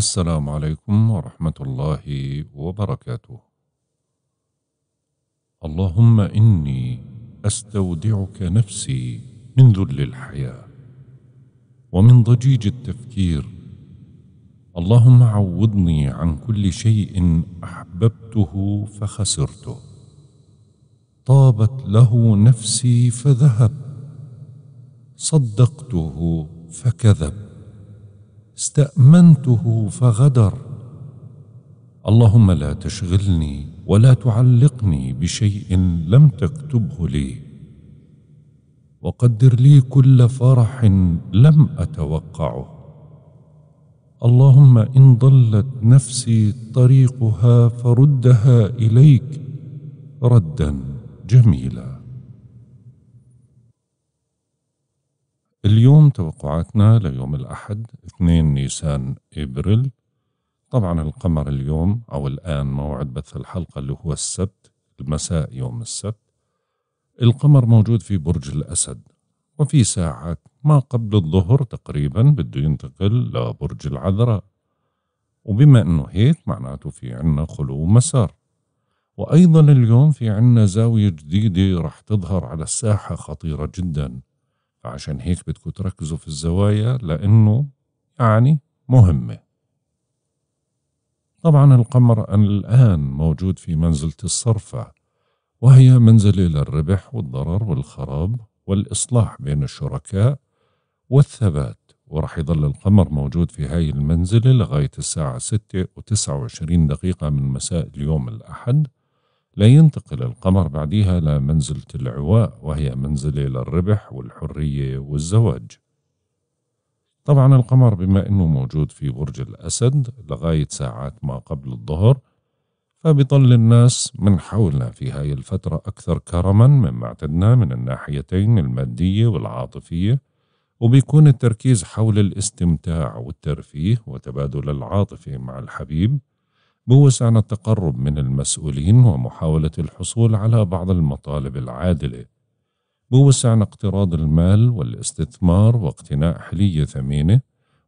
السلام عليكم ورحمة الله وبركاته. اللهم إني أستودعك نفسي من ذل الحياة، ومن ضجيج التفكير. اللهم عوضني عن كل شيء أحببته فخسرته. طابت له نفسي فذهب، صدقته فكذب. استامنته فغدر اللهم لا تشغلني ولا تعلقني بشيء لم تكتبه لي وقدر لي كل فرح لم اتوقعه اللهم ان ضلت نفسي طريقها فردها اليك ردا جميلا توقعاتنا ليوم الأحد 2 نيسان إبريل طبعا القمر اليوم أو الآن موعد بث الحلقة اللي هو السبت المساء يوم السبت القمر موجود في برج الأسد وفي ساعات ما قبل الظهر تقريبا بده ينتقل لبرج العذراء وبما أنه هيك معناته في عنا خلو مسار وأيضا اليوم في عنا زاوية جديدة رح تظهر على الساحة خطيرة جداً عشان هيك بدكم تركزوا في الزوايا لأنه يعني مهمة طبعا القمر الآن موجود في منزلة الصرفة وهي منزلة للربح والضرر والخراب والإصلاح بين الشركاء والثبات ورح يظل القمر موجود في هاي المنزلة لغاية الساعة ستة وتسعة وعشرين دقيقة من مساء اليوم الأحد لا ينتقل القمر بعدها لمنزلة العواء وهي منزلة للربح والحرية والزواج طبعا القمر بما أنه موجود في برج الأسد لغاية ساعات ما قبل الظهر فبيطل الناس من حولنا في هاي الفترة أكثر كرما مما اعتدنا من الناحيتين المادية والعاطفية وبيكون التركيز حول الاستمتاع والترفيه وتبادل العاطفة مع الحبيب بوسعنا التقرب من المسؤولين ومحاولة الحصول على بعض المطالب العادلة بوسعنا اقتراض المال والاستثمار واقتناء حلية ثمينة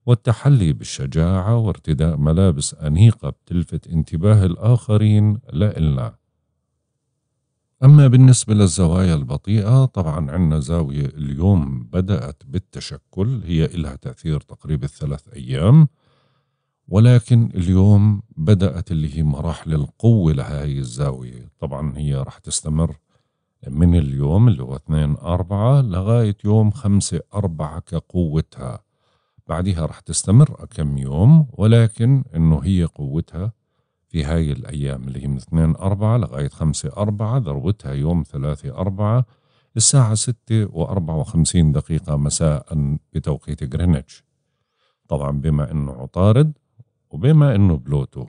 والتحلي بالشجاعة وارتداء ملابس أنيقة بتلفت انتباه الآخرين لإلنا أما بالنسبة للزوايا البطيئة طبعا عندنا زاوية اليوم بدأت بالتشكل هي إلها تأثير تقريب الثلاث أيام ولكن اليوم بدأت اللي هي مراحل القوة لهذه الزاوية طبعا هي راح تستمر من اليوم اللي هو 2 4 لغاية يوم 5 4 كقوتها بعدها راح تستمر كم يوم ولكن انه هي قوتها في هاي الأيام اللي هي من 2 4 لغاية 5 4 ذروتها يوم 3 4 الساعة 6 و54 دقيقة مساء بتوقيت جرينتش طبعا بما انه عطارد وبما أنه بلوتو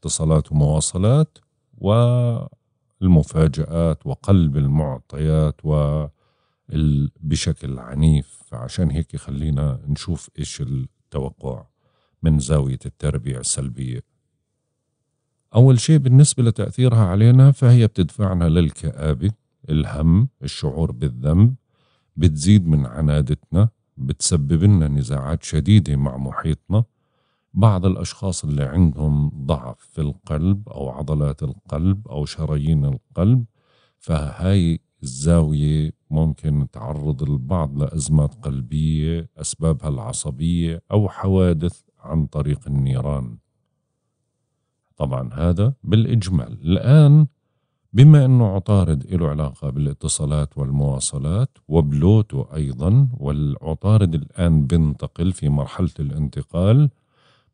اتصالات ومواصلات والمفاجآت وقلب المعطيات و بشكل عنيف فعشان هيك خلينا نشوف إيش التوقع من زاوية التربيع السلبية أول شيء بالنسبة لتأثيرها علينا فهي بتدفعنا للكآبة الهم الشعور بالذنب بتزيد من عنادتنا بتسبب لنا نزاعات شديدة مع محيطنا بعض الأشخاص اللي عندهم ضعف في القلب أو عضلات القلب أو شرايين القلب فهاي الزاوية ممكن تعرض البعض لأزمات قلبية أسبابها العصبية أو حوادث عن طريق النيران طبعا هذا بالإجمال الآن بما أنه عطارد له علاقة بالاتصالات والمواصلات وبلوتو أيضا والعطارد الآن بنتقل في مرحلة الانتقال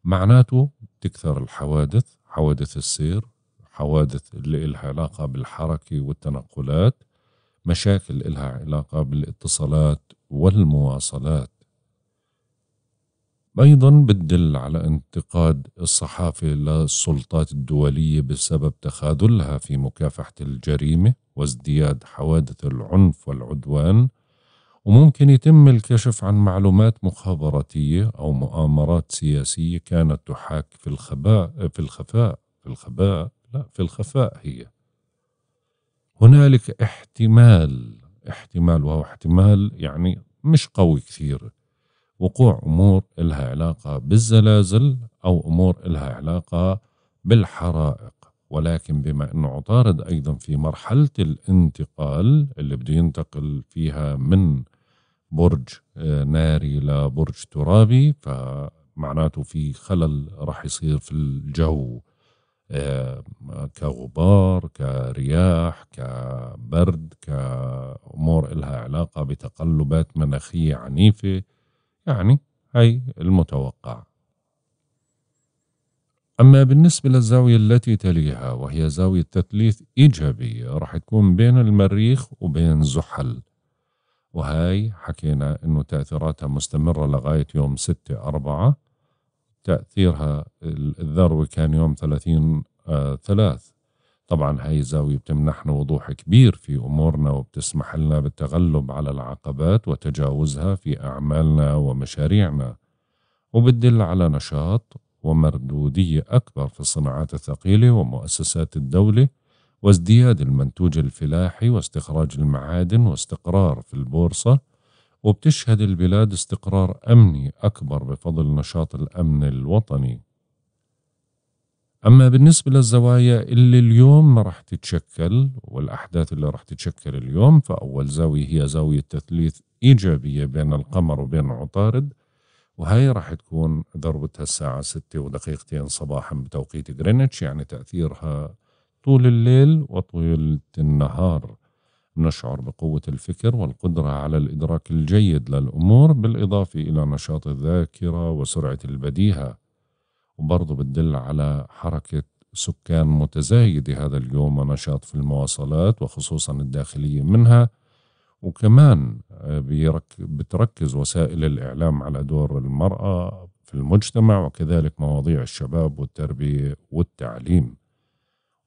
معناته تكثر الحوادث حوادث السير حوادث اللي إلها علاقة بالحركة والتنقلات مشاكل إلها علاقة بالاتصالات والمواصلات أيضا بتدل على انتقاد الصحافة للسلطات الدولية بسبب تخاذلها في مكافحة الجريمة وازدياد حوادث العنف والعدوان وممكن يتم الكشف عن معلومات مخابراتية أو مؤامرات سياسية كانت تحاك في الخباء في الخفاء في الخباء لا في الخفاء هي هنالك احتمال احتمال وهو احتمال يعني مش قوي كثير وقوع أمور إلها علاقة بالزلازل أو أمور إلها علاقة بالحرائق ولكن بما أنه عطارد أيضا في مرحلة الانتقال اللي بده ينتقل فيها من برج آه، ناري لبرج ترابي فمعناته في خلل راح يصير في الجو آه، كغبار كرياح كبرد كأمور إلها علاقة بتقلبات مناخية عنيفة يعني هي المتوقع أما بالنسبة للزاوية التي تليها وهي زاوية تثليث إيجابية راح تكون بين المريخ وبين زحل وهاي حكينا أنه تأثيراتها مستمرة لغاية يوم 6 أربعة تأثيرها الذروة كان يوم 30 آه، ثلاث طبعا هاي الزاوية بتمنحنا وضوح كبير في أمورنا وبتسمح لنا بالتغلب على العقبات وتجاوزها في أعمالنا ومشاريعنا وبتدل على نشاط ومردودية أكبر في الصناعات الثقيلة ومؤسسات الدولة وازدياد المنتوج الفلاحي واستخراج المعادن واستقرار في البورصة وبتشهد البلاد استقرار أمني أكبر بفضل نشاط الأمن الوطني أما بالنسبة للزوايا اللي اليوم ما راح تتشكل والأحداث اللي راح تتشكل اليوم فأول زاوية هي زاوية تثليث إيجابية بين القمر وبين عطارد وهي راح تكون ضربتها الساعة ستة ودقيقتين صباحا بتوقيت غرينتش يعني تأثيرها طول الليل وطول النهار نشعر بقوة الفكر والقدرة على الإدراك الجيد للأمور بالإضافة إلى نشاط الذاكرة وسرعة البديهة وبرضه بتدل على حركة سكان متزايدة هذا اليوم ونشاط في المواصلات وخصوصا الداخلية منها وكمان آه، بتركز وسائل الإعلام على دور المرأة في المجتمع وكذلك مواضيع الشباب والتربية والتعليم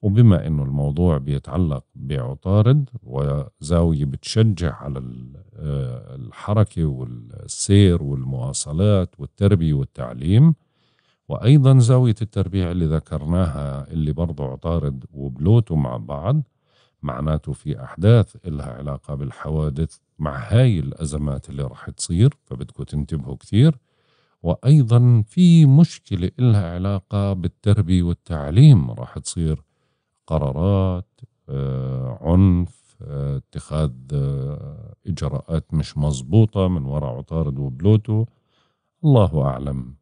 وبما انه الموضوع بيتعلق بعطارد وزاويه بتشجع على آه، الحركه والسير والمواصلات والتربيه والتعليم وايضا زاويه التربيع اللي ذكرناها اللي برضه عطارد وبلوتو مع بعض معناته في احداث إلها علاقه بالحوادث مع هاي الازمات اللي راح تصير فبدكم تنتبهوا كثير وايضا في مشكله إلها علاقه بالتربيه والتعليم راح تصير قرارات آه، عنف آه، اتخاذ آه، إجراءات مش مظبوطة من وراء عطارد وبلوتو الله أعلم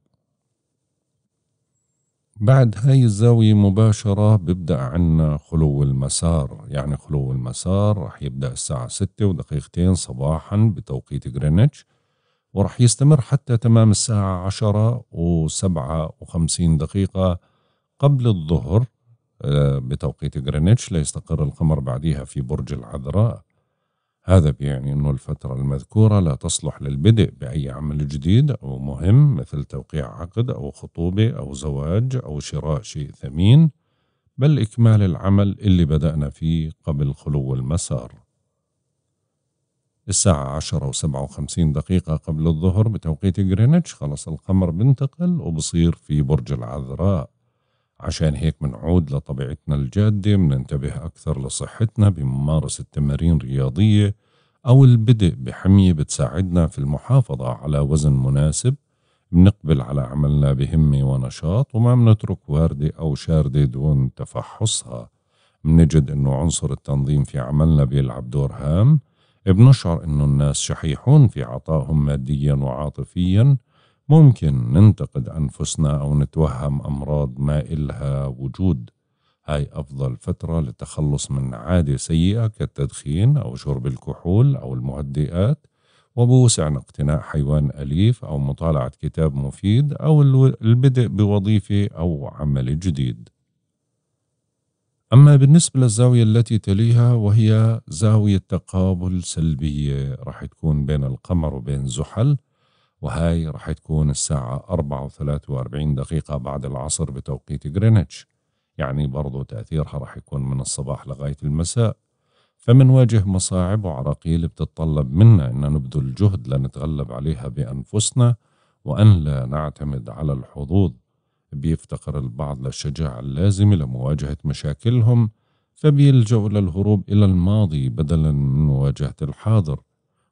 بعد هاي الزاوية مباشرة ببدأ عنا خلو المسار يعني خلو المسار رح يبدأ الساعة ستة ودقيقتين صباحا بتوقيت غرينتش ورح يستمر حتى تمام الساعة عشرة وسبعة وخمسين دقيقة قبل الظهر بتوقيت غرينتش ليستقر القمر بعدها في برج العذراء هذا بيعني أن الفترة المذكورة لا تصلح للبدء بأي عمل جديد أو مهم مثل توقيع عقد أو خطوبة أو زواج أو شراء شيء ثمين بل إكمال العمل اللي بدأنا فيه قبل خلو المسار الساعة عشرة وسبعة وخمسين دقيقة قبل الظهر بتوقيت غرينتش خلص القمر بنتقل وبصير في برج العذراء عشان هيك بنعود لطبيعتنا الجادة بننتبه أكثر لصحتنا بممارسة تمارين رياضية أو البدء بحمية بتساعدنا في المحافظة على وزن مناسب بنقبل على عملنا بهمة ونشاط وما بنترك واردة أو شاردة دون تفحصها بنجد أنه عنصر التنظيم في عملنا بيلعب دور هام بنشعر أنه الناس شحيحون في عطائهم ماديا وعاطفيا ممكن ننتقد أنفسنا أو نتوهم أمراض ما إلها وجود هاي أفضل فترة للتخلص من عادة سيئة كالتدخين أو شرب الكحول أو المهدئات وبوسعنا اقتناء حيوان أليف أو مطالعة كتاب مفيد أو البدء بوظيفة أو عمل جديد أما بالنسبة للزاوية التي تليها وهي زاوية تقابل سلبية راح تكون بين القمر وبين زحل وهاي رح تكون الساعة 4 و 43 دقيقة بعد العصر بتوقيت غرينتش يعني برضو تأثيرها رح يكون من الصباح لغاية المساء فمنواجه مصاعب وعراقيل بتتطلب منا أن نبذل جهد لنتغلب عليها بأنفسنا وأن لا نعتمد على الحظوظ بيفتقر البعض للشجاعة اللازمة لمواجهة مشاكلهم فبيلجأوا للهروب إلى الماضي بدلا من مواجهة الحاضر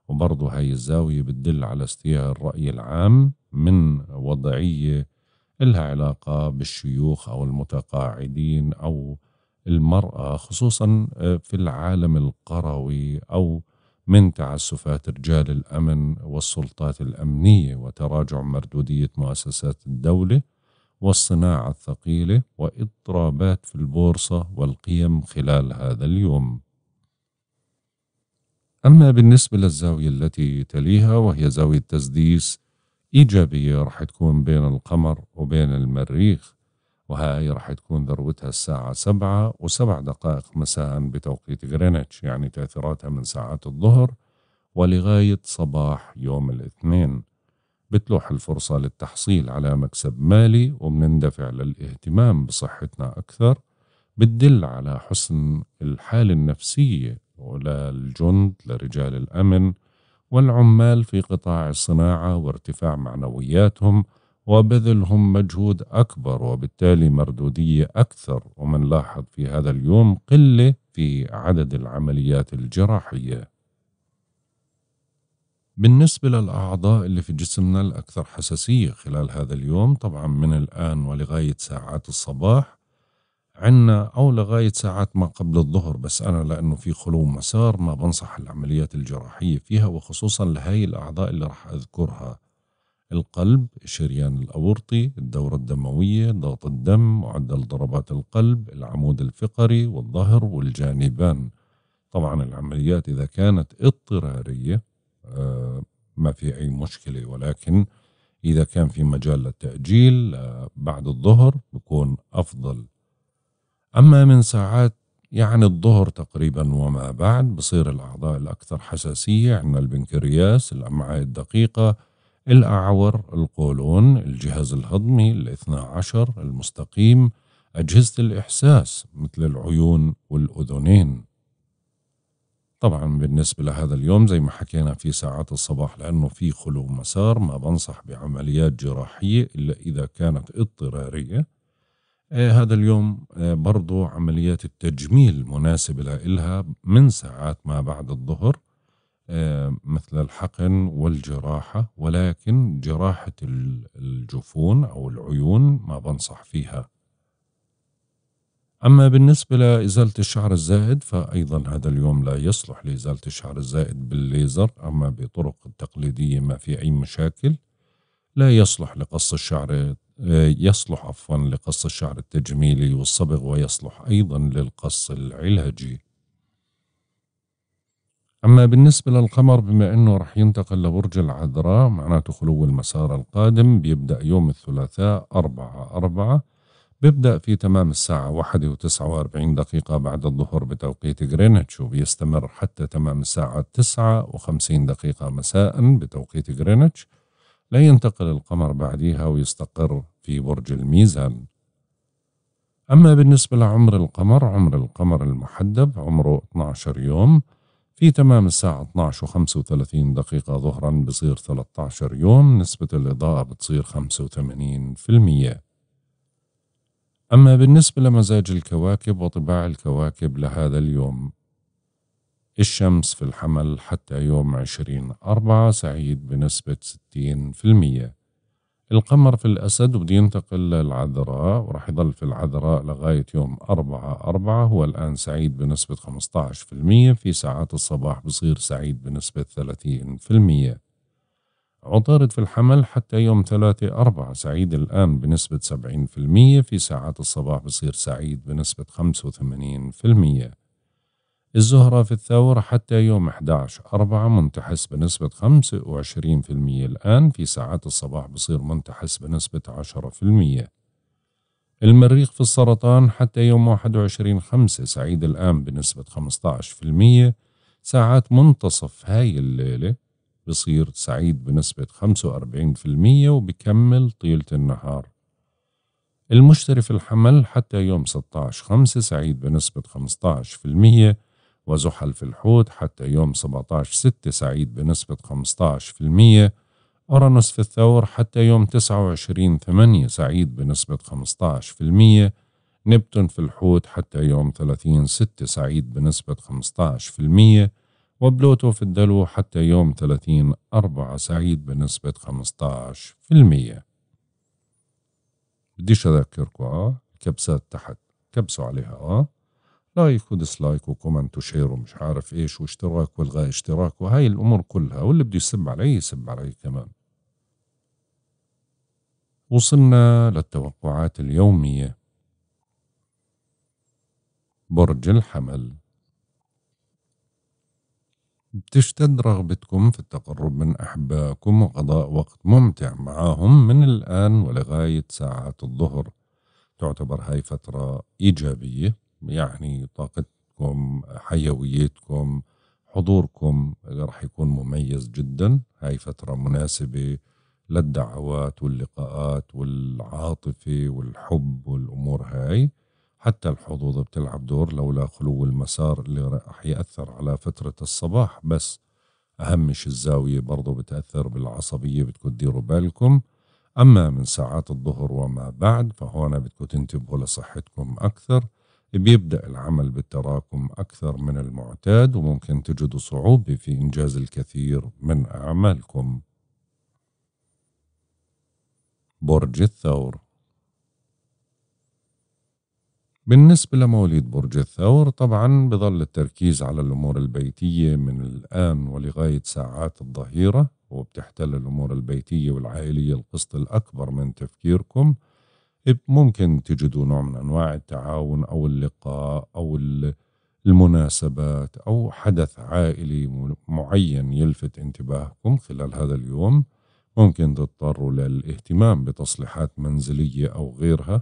وبرضه هاي الزاوية بتدل على استياء الرأي العام من وضعية إلها علاقة بالشيوخ أو المتقاعدين أو المرأة خصوصا آه، في العالم القروي أو من تعسفات رجال الأمن والسلطات الأمنية وتراجع مردودية مؤسسات الدولة والصناعة الثقيلة واضطرابات في البورصة والقيم خلال هذا اليوم أما بالنسبة للزاوية التي تليها وهي زاوية تسديس إيجابية راح تكون بين القمر وبين المريخ وهاي راح تكون ذروتها الساعة سبعة وسبع دقائق مساء بتوقيت غرينتش يعني تأثيراتها من ساعات الظهر ولغاية صباح يوم الاثنين بتلوح الفرصة للتحصيل على مكسب مالي وبنندفع للاهتمام بصحتنا أكثر بتدل على حسن الحالة النفسية الجند لرجال الأمن والعمال في قطاع الصناعة وارتفاع معنوياتهم وبذلهم مجهود أكبر وبالتالي مردودية أكثر ومن لاحظ في هذا اليوم قلة في عدد العمليات الجراحية بالنسبة للأعضاء اللي في جسمنا الأكثر حساسية خلال هذا اليوم طبعا من الآن ولغاية ساعات الصباح عنا أو لغاية ساعات ما قبل الظهر بس أنا لأنه في خلو مسار ما بنصح العمليات الجراحية فيها وخصوصا لهي الأعضاء اللي راح أذكرها القلب الشريان الأورطي الدورة الدموية ضغط الدم معدل ضربات القلب العمود الفقري والظهر والجانبان طبعا العمليات إذا كانت اضطرارية آه، ما في أي مشكلة ولكن إذا كان في مجال للتأجيل آه، بعد الظهر بكون أفضل أما من ساعات يعني الظهر تقريبا وما بعد بصير الأعضاء الأكثر حساسية عندنا البنكرياس الأمعاء الدقيقة الأعور القولون الجهاز الهضمي الاثنى عشر المستقيم أجهزة الإحساس مثل العيون والأذنين طبعا بالنسبة لهذا اليوم زي ما حكينا في ساعات الصباح لأنه في خلو مسار ما بنصح بعمليات جراحية إلا إذا كانت اضطرارية آه، هذا اليوم آه، برضو عمليات التجميل مناسبة لها من ساعات ما بعد الظهر آه، مثل الحقن والجراحة ولكن جراحة الجفون أو العيون ما بنصح فيها أما بالنسبة لإزالة الشعر الزائد فأيضا هذا اليوم لا يصلح لإزالة الشعر الزائد بالليزر أما بطرق التقليدية ما في أي مشاكل لا يصلح لقص الشعر يصلح عفوا لقص الشعر التجميلي والصبغ ويصلح أيضا للقص العلاجي أما بالنسبة للقمر بما أنه رح ينتقل لبرج العذراء معناته خلو المسار القادم بيبدأ يوم الثلاثاء أربعة أربعة بيبدأ في تمام الساعة واحدة وتسعة وأربعين دقيقة بعد الظهر بتوقيت غرينتش وبيستمر حتى تمام الساعة تسعة وخمسين دقيقة مساء بتوقيت غرينتش لا ينتقل القمر بعديها ويستقر في برج الميزان أما بالنسبة لعمر القمر عمر القمر المحدب عمره 12 يوم في تمام الساعة 12 و 35 دقيقة ظهرا بصير 13 يوم نسبة الإضاءة بتصير 85% أما بالنسبة لمزاج الكواكب وطباع الكواكب لهذا اليوم الشمس في الحمل حتى يوم عشرين أربعة سعيد بنسبة ستين في المية القمر في الأسد ينتقل للعذراء وراح يضل في العذراء لغاية يوم أربعة أربعة هو الآن سعيد بنسبة خمستاعش في المية في ساعات الصباح بصير سعيد بنسبة ثلاثين في المية عطارد في الحمل حتى يوم ثلاثة أربعة سعيد الآن بنسبة سبعين في المية في ساعات الصباح بصير سعيد بنسبة خمسة وثمانين في المية الزهرة في الثور حتى يوم 11 أربعة منتحس بنسبة 25% الآن في ساعات الصباح بصير منتحس بنسبة 10% المريخ في السرطان حتى يوم 21 خمسة سعيد الآن بنسبة 15% ساعات منتصف هاي الليلة بصير سعيد بنسبة 45% وبكمل طيلة النهار المشتري في الحمل حتى يوم 16 خمسة سعيد بنسبة 15% وزحل في الحوت حتى يوم 17/6 سعيد بنسبة 15% أورانوس في الثور حتى يوم 29/8 سعيد بنسبة 15% نبتون في الحوت حتى يوم 30/6 سعيد بنسبة 15% وبلوتو في الدلو حتى يوم 30 أربعة سعيد بنسبة 15% بديش أذكركم آه كبسات تحت كبسوا عليها آه لايك وديسلايك وكومنت وشير ومش عارف ايش واشتراك والغاء اشتراك وهاي الامور كلها واللي بده يسب علي يسب علي كمان وصلنا للتوقعات اليومية برج الحمل بتشتد رغبتكم في التقرب من أحبائكم وقضاء وقت ممتع معهم من الآن ولغاية ساعات الظهر تعتبر هاي فترة إيجابية يعني طاقتكم حيويتكم حضوركم راح يكون مميز جدا هاي فترة مناسبة للدعوات واللقاءات والعاطفة والحب والأمور هاي حتى الحظوظ بتلعب دور لولا خلو المسار اللي راح يأثر على فترة الصباح بس أهمش الزاوية برضو بتأثر بالعصبية بدكم تديروا بالكم أما من ساعات الظهر وما بعد فهون بدكم تنتبهوا لصحتكم أكثر بيبدأ العمل بالتراكم أكثر من المعتاد وممكن تجدوا صعوبة في إنجاز الكثير من أعمالكم برج الثور بالنسبة لمواليد برج الثور طبعا بظل التركيز على الأمور البيتية من الآن ولغاية ساعات الظهيرة وبتحتل الأمور البيتية والعائلية القسط الأكبر من تفكيركم ممكن تجدوا نوع من انواع التعاون او اللقاء او المناسبات او حدث عائلي معين يلفت انتباهكم خلال هذا اليوم ممكن تضطروا للاهتمام بتصليحات منزليه او غيرها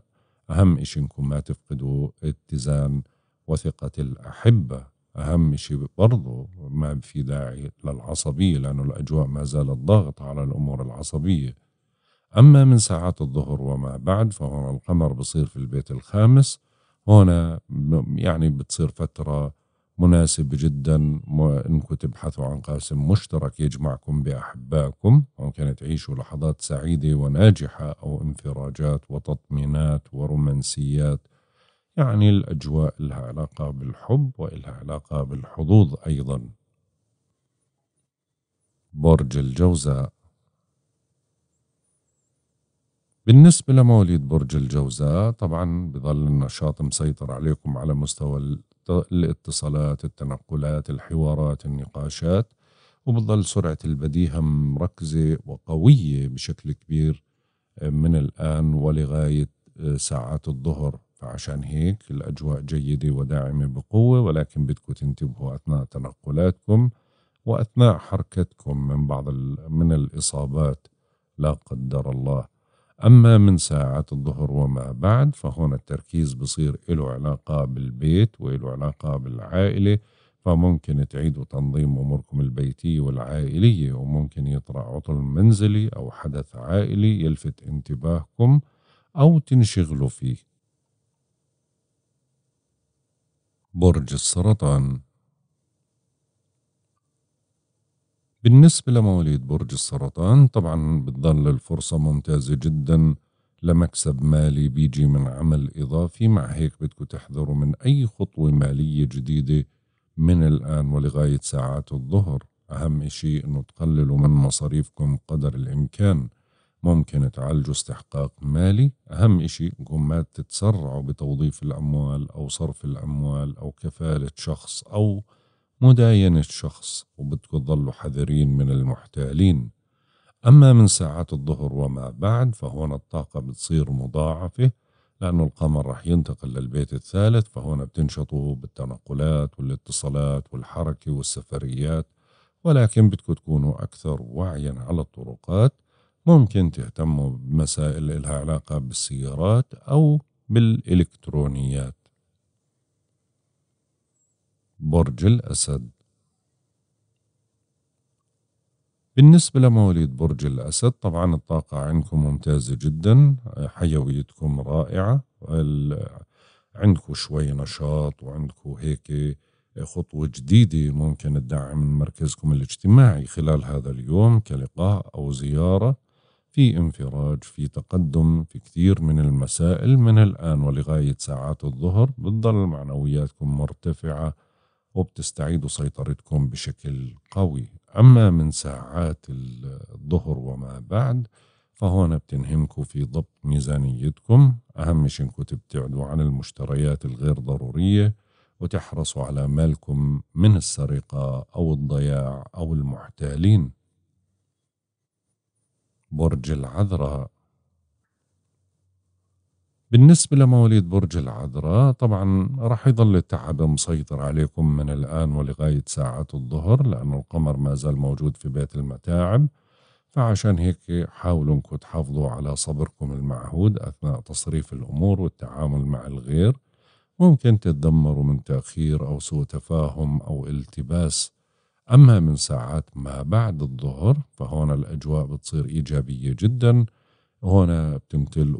اهم شيء انكم ما تفقدوا اتزان وثقه الاحبه أهم شيء برضو ما في داعي للعصبية لأنه الأجواء ما زالت ضاغطة على الأمور العصبية أما من ساعات الظهر وما بعد فهنا القمر بصير في البيت الخامس هنا يعني بتصير فترة مناسبة جدا إنكم تبحثوا عن قاسم مشترك يجمعكم بأحبائكم ممكن تعيشوا لحظات سعيدة وناجحة أو انفراجات وتطمينات ورومانسيات يعني الأجواء لها علاقة بالحب وإلها علاقة بالحظوظ أيضا برج الجوزاء بالنسبة لمواليد برج الجوزاء طبعا بظل النشاط مسيطر عليكم على مستوى الاتصالات التنقلات الحوارات النقاشات وبظل سرعة البديهة مركزة وقوية بشكل كبير آه، من الآن ولغاية آه، ساعات الظهر فعشان هيك الأجواء جيدة وداعمة بقوة ولكن بدكم تنتبهوا أثناء تنقلاتكم وأثناء حركتكم من بعض من الإصابات لا قدر الله أما من ساعات الظهر وما بعد فهنا التركيز بصير له علاقة بالبيت وله علاقة بالعائلة فممكن تعيدوا تنظيم أموركم البيتية والعائلية وممكن يطرأ عطل منزلي أو حدث عائلي يلفت انتباهكم أو تنشغلوا فيه برج السرطان بالنسبة لمواليد برج السرطان طبعا بتظل الفرصة ممتازة جدا لمكسب مالي بيجي من عمل إضافي مع هيك بدكم تحذروا من أي خطوة مالية جديدة من الآن ولغاية ساعات الظهر أهم شيء أنه تقللوا من مصاريفكم قدر الإمكان ممكن تعالجوا استحقاق مالي أهم شيء أنكم ما تتسرعوا بتوظيف الأموال أو صرف الأموال أو كفالة شخص أو مداينة شخص وبدكم تضلوا حذرين من المحتالين أما من ساعات الظهر وما بعد فهون الطاقة بتصير مضاعفة لأنه القمر رح ينتقل للبيت الثالث فهون بتنشطوا بالتنقلات والاتصالات والحركة والسفريات ولكن بدكم تكونوا أكثر وعيا على الطرقات ممكن تهتموا بمسائل لها علاقة بالسيارات أو بالإلكترونيات برج الأسد بالنسبة لمواليد برج الأسد طبعا الطاقة عندكم ممتازة جدا حيويتكم رائعة عندكم شوي نشاط وعندكم هيك خطوة جديدة ممكن تدعم من مركزكم الاجتماعي خلال هذا اليوم كلقاء أو زيارة في انفراج في تقدم في كثير من المسائل من الآن ولغاية ساعات الظهر بتضل معنوياتكم مرتفعة وبتستعيدوا سيطرتكم بشكل قوي أما من ساعات الظهر وما بعد فهون بتنهمكم في ضبط ميزانيتكم أهم شيء إنكم تبتعدوا عن المشتريات الغير ضرورية وتحرصوا على مالكم من السرقة أو الضياع أو المحتالين برج العذراء بالنسبة لمواليد برج العذراء طبعا راح يظل التعب مسيطر عليكم من الآن ولغاية ساعات الظهر لأن القمر ما زال موجود في بيت المتاعب فعشان هيك حاولوا انكم تحافظوا على صبركم المعهود أثناء تصريف الأمور والتعامل مع الغير ممكن تتذمروا من تأخير أو سوء تفاهم أو التباس أما من ساعات ما بعد الظهر فهون الأجواء بتصير إيجابية جداً هون بتمتل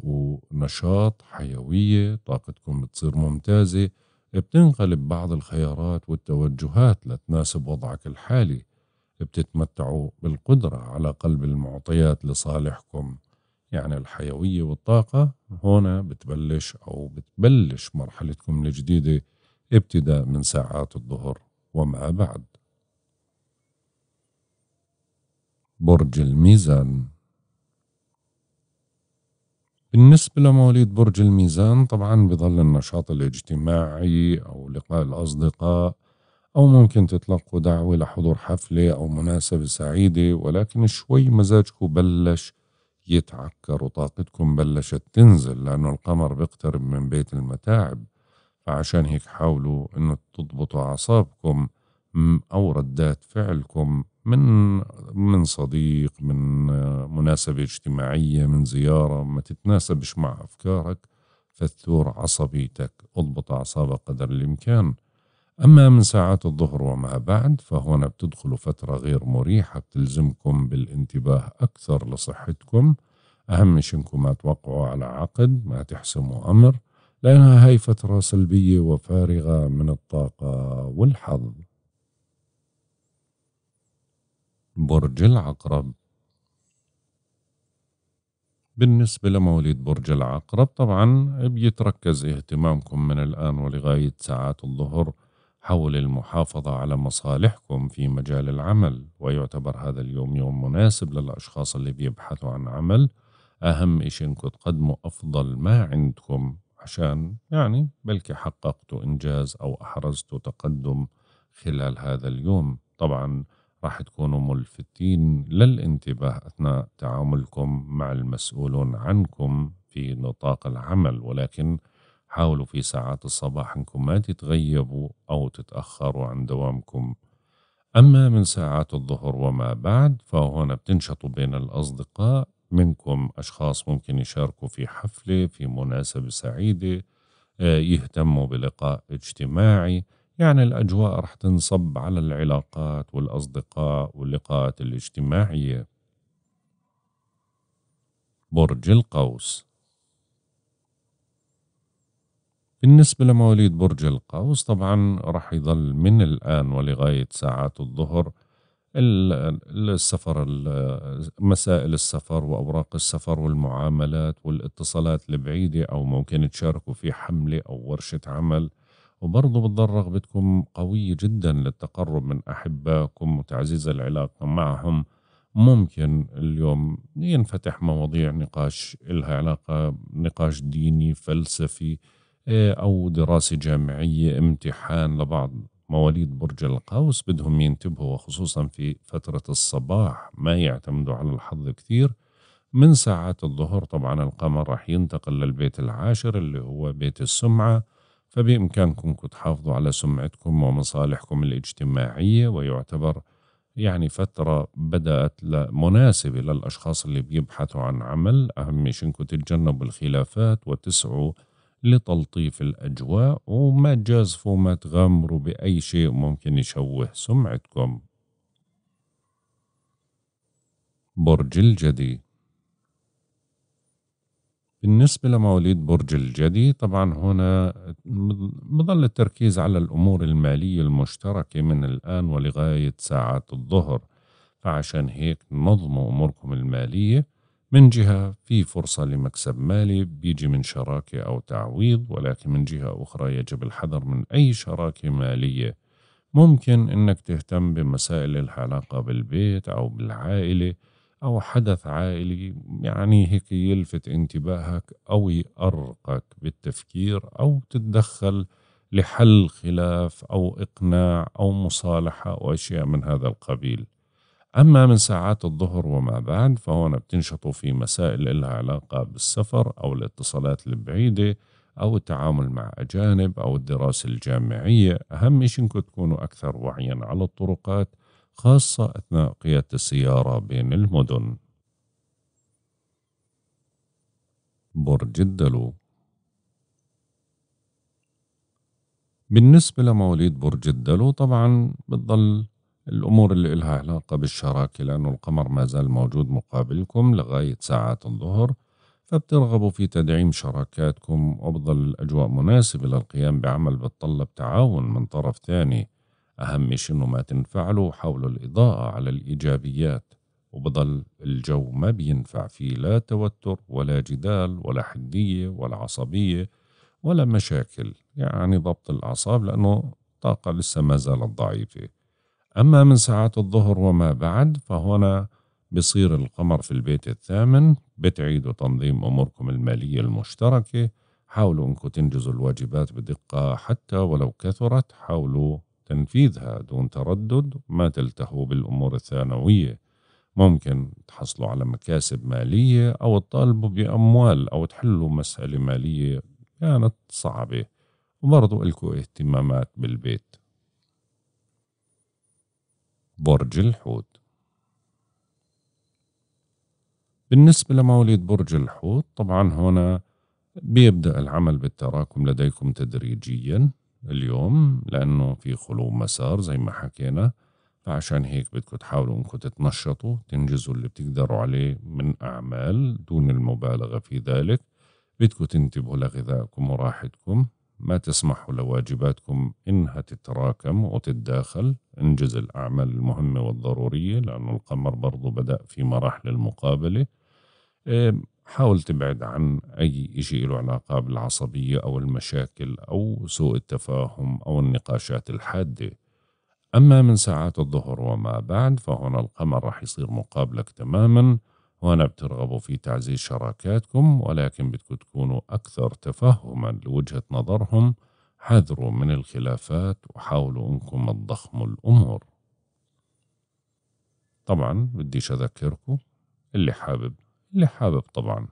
نشاط حيوية طاقتكم بتصير ممتازة بتنقلب بعض الخيارات والتوجهات لتناسب وضعك الحالي بتتمتعوا بالقدرة على قلب المعطيات لصالحكم يعني الحيوية والطاقة هنا بتبلش أو بتبلش مرحلتكم الجديدة ابتداء من ساعات الظهر وما بعد برج الميزان بالنسبة لمواليد برج الميزان طبعا بظل النشاط الاجتماعي أو لقاء الأصدقاء أو ممكن تتلقوا دعوة لحضور حفلة أو مناسبة سعيدة ولكن شوي مزاجكم بلش يتعكر وطاقتكم بلشت تنزل لأنه القمر بيقترب من بيت المتاعب فعشان هيك حاولوا أنه تضبطوا أعصابكم أو ردات فعلكم من من صديق من مناسبة اجتماعية من زيارة ما تتناسبش مع أفكارك فتثور عصبيتك اضبط أعصابك قدر الإمكان أما من ساعات الظهر وما بعد فهنا بتدخل فترة غير مريحة بتلزمكم بالانتباه أكثر لصحتكم أهم شيء إنكم ما توقعوا على عقد ما تحسموا أمر لأنها هاي فترة سلبية وفارغة من الطاقة والحظ برج العقرب بالنسبة لمواليد برج العقرب طبعا بيتركز اهتمامكم من الآن ولغاية ساعات الظهر حول المحافظة على مصالحكم في مجال العمل ويعتبر هذا اليوم يوم مناسب للأشخاص اللي بيبحثوا عن عمل أهم إشي إنكم تقدموا أفضل ما عندكم عشان يعني بلكي حققتوا إنجاز أو أحرزتوا تقدم خلال هذا اليوم طبعا راح تكونوا ملفتين للانتباه أثناء تعاملكم مع المسؤولون عنكم في نطاق العمل ولكن حاولوا في ساعات الصباح أنكم ما تتغيبوا أو تتأخروا عن دوامكم أما من ساعات الظهر وما بعد فهنا بتنشطوا بين الأصدقاء منكم أشخاص ممكن يشاركوا في حفلة في مناسبة سعيدة آه، يهتموا بلقاء اجتماعي يعني الأجواء رح تنصب على العلاقات والأصدقاء واللقاءات الاجتماعية برج القوس بالنسبة لمواليد برج القوس طبعا رح يظل من الآن ولغاية ساعات الظهر السفر مسائل السفر وأوراق السفر والمعاملات والاتصالات البعيدة أو ممكن تشاركوا في حملة أو ورشة عمل وبرضه بتضل رغبتكم قوية جدا للتقرب من أحبائكم وتعزيز العلاقة معهم ممكن اليوم ينفتح مواضيع نقاش إلها علاقة نقاش ديني فلسفي إيه، أو دراسة جامعية امتحان لبعض مواليد برج القوس بدهم ينتبهوا وخصوصا في فترة الصباح ما يعتمدوا على الحظ كثير من ساعات الظهر طبعا القمر راح ينتقل للبيت العاشر اللي هو بيت السمعة فبإمكانكم تحافظوا على سمعتكم ومصالحكم الاجتماعية ويعتبر يعني فترة بدأت مناسبة للأشخاص اللي بيبحثوا عن عمل أهم شيء إنكم تتجنبوا الخلافات وتسعوا لتلطيف الأجواء وما تجازفوا وما تغامروا بأي شيء ممكن يشوه سمعتكم برج الجدي بالنسبة لمواليد برج الجدي طبعا هنا مظل التركيز على الأمور المالية المشتركة من الآن ولغاية ساعات الظهر فعشان هيك نظموا أموركم المالية من جهة في فرصة لمكسب مالي بيجي من شراكة أو تعويض ولكن من جهة أخرى يجب الحذر من أي شراكة مالية ممكن إنك تهتم بمسائل العلاقة بالبيت أو بالعائلة أو حدث عائلي يعني هيك يلفت انتباهك أو يأرقك بالتفكير أو تتدخل لحل خلاف أو إقناع أو مصالحة أو أشياء من هذا القبيل أما من ساعات الظهر وما بعد فهون بتنشطوا في مسائل لها علاقة بالسفر أو الاتصالات البعيدة أو التعامل مع أجانب أو الدراسة الجامعية أهم شيء أنكم تكونوا أكثر وعيا على الطرقات خاصة أثناء قيادة السيارة بين المدن برج الدلو بالنسبة لمواليد برج الدلو طبعا بتضل الأمور اللي إلها علاقة بالشراكة لأنه القمر ما زال موجود مقابلكم لغاية ساعات الظهر فبترغبوا في تدعيم شراكاتكم وبظل الأجواء مناسبة للقيام بعمل بتطلب تعاون من طرف ثاني أهم شيء إنه ما تنفعلوا حاولوا الإضاءة على الإيجابيات وبضل الجو ما بينفع فيه لا توتر ولا جدال ولا حدية ولا عصبية ولا مشاكل يعني ضبط الأعصاب لأنه الطاقة لسه ما زالت ضعيفة أما من ساعات الظهر وما بعد فهنا بصير القمر في البيت الثامن بتعيدوا تنظيم أموركم المالية المشتركة حاولوا أنكم تنجزوا الواجبات بدقة حتى ولو كثرت حاولوا تنفيذها دون تردد ما تلتهوا بالأمور الثانوية ممكن تحصلوا على مكاسب مالية أو تطالبوا بأموال أو تحلوا مسألة مالية كانت صعبة وبرضو لكم اهتمامات بالبيت برج الحوت بالنسبة لمواليد برج الحوت طبعا هنا بيبدأ العمل بالتراكم لديكم تدريجيا اليوم لأنه في خلو مسار زي ما حكينا فعشان هيك بدكم تحاولوا انكم تتنشطوا تنجزوا اللي بتقدروا عليه من أعمال دون المبالغة في ذلك بدكم تنتبهوا لغذائكم وراحتكم ما تسمحوا لواجباتكم إنها تتراكم وتتداخل انجز الأعمال المهمة والضرورية لأنه القمر برضو بدأ في مراحل المقابلة إيه، حاول تبعد عن أي شيء له علاقة بالعصبية أو المشاكل أو سوء التفاهم أو النقاشات الحادة أما من ساعات الظهر وما بعد فهنا القمر رح يصير مقابلك تماما وأنا بترغبوا في تعزيز شراكاتكم ولكن بدكم تكونوا أكثر تفهما لوجهة نظرهم حذروا من الخلافات وحاولوا أنكم تضخموا الأمور طبعا بديش أذكركم اللي حابب اللي حابب طبعا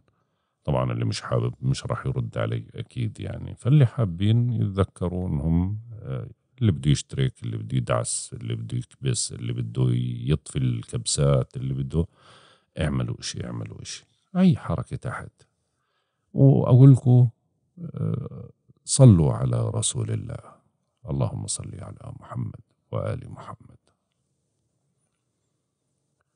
طبعا اللي مش حابب مش راح يرد علي اكيد يعني فاللي حابين يتذكروا انهم آه، اللي بده يشترك اللي بده يدعس اللي بده يكبس اللي بده يطفي الكبسات اللي بده اعملوا اشي اعملوا اشي اي حركة تحت واقول لكم آه، صلوا على رسول الله اللهم صل على محمد وآل محمد